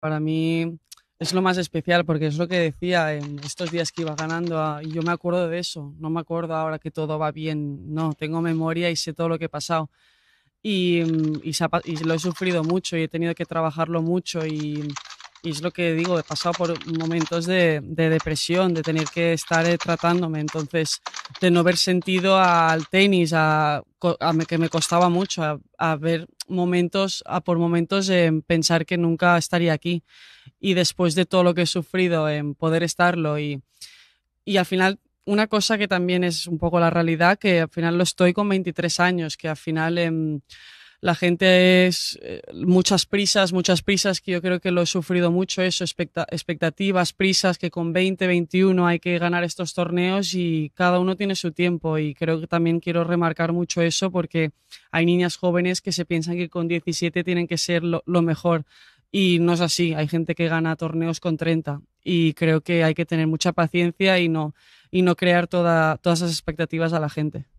para mí es lo más especial porque es lo que decía en estos días que iba ganando ah, y yo me acuerdo de eso, no me acuerdo ahora que todo va bien, no, tengo memoria y sé todo lo que he pasado y, mm, lo he sufrido mucho y he tenido que trabajarlo mucho y, es lo que digo, he pasado por momentos de, depresión, de tener que estar eh, tratándome, entonces de no haber sentido al tenis, a, que me costaba mucho, a ver momentos, a por momentos en pensar que nunca estaría aquí. Y después de todo lo que he sufrido, en poder estarlo. Y, y al final, una cosa que también es un poco la realidad, que al final lo estoy con 23 años, que al final... Em, la gente es eh, muchas prisas, muchas prisas, que yo creo que lo he sufrido mucho, eso, expectativas, prisas, que con 20, 21 hay que ganar estos torneos y cada uno tiene su tiempo. Y creo que también quiero remarcar mucho eso porque hay niñas jóvenes que se piensan que con 17 tienen que ser lo, mejor. Y no es así, hay gente que gana torneos con 30 y creo que hay que tener mucha paciencia y no, y no crear todas esas expectativas a la gente.